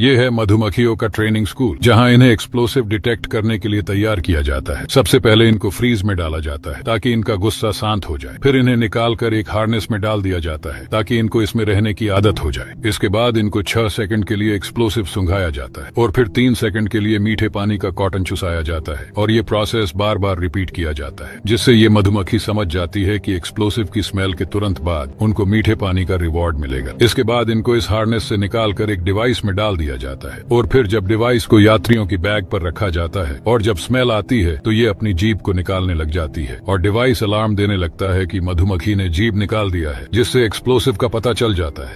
ये है मधुमक्खियों का ट्रेनिंग स्कूल जहां इन्हें एक्सप्लोसिव डिटेक्ट करने के लिए तैयार किया जाता है सबसे पहले इनको फ्रीज में डाला जाता है ताकि इनका गुस्सा शांत हो जाए फिर इन्हें निकाल कर एक हार्नेस में डाल दिया जाता है ताकि इनको इसमें रहने की आदत हो जाए इसके बाद इनको छह सेकंड के लिए एक्सप्लोसिव सुंघाया जाता है और फिर तीन सेकंड के लिए मीठे पानी का कॉटन चुसाया जाता है और ये प्रोसेस बार बार रिपीट किया जाता है जिससे ये मधुमक्खी समझ जाती है की एक्सप्लोसिव की स्मेल के तुरंत बाद उनको मीठे पानी का रिवॉर्ड मिलेगा इसके बाद इनको इस हार्नेस से निकाल एक डिवाइस में डाल दिया जाता है और फिर जब डिवाइस को यात्रियों की बैग पर रखा जाता है और जब स्मेल आती है तो ये अपनी जीप को निकालने लग जाती है और डिवाइस अलार्म देने लगता है की मधुमक्खी ने जीप निकाल दिया है जिससे एक्सप्लोसिव का पता चल जाता है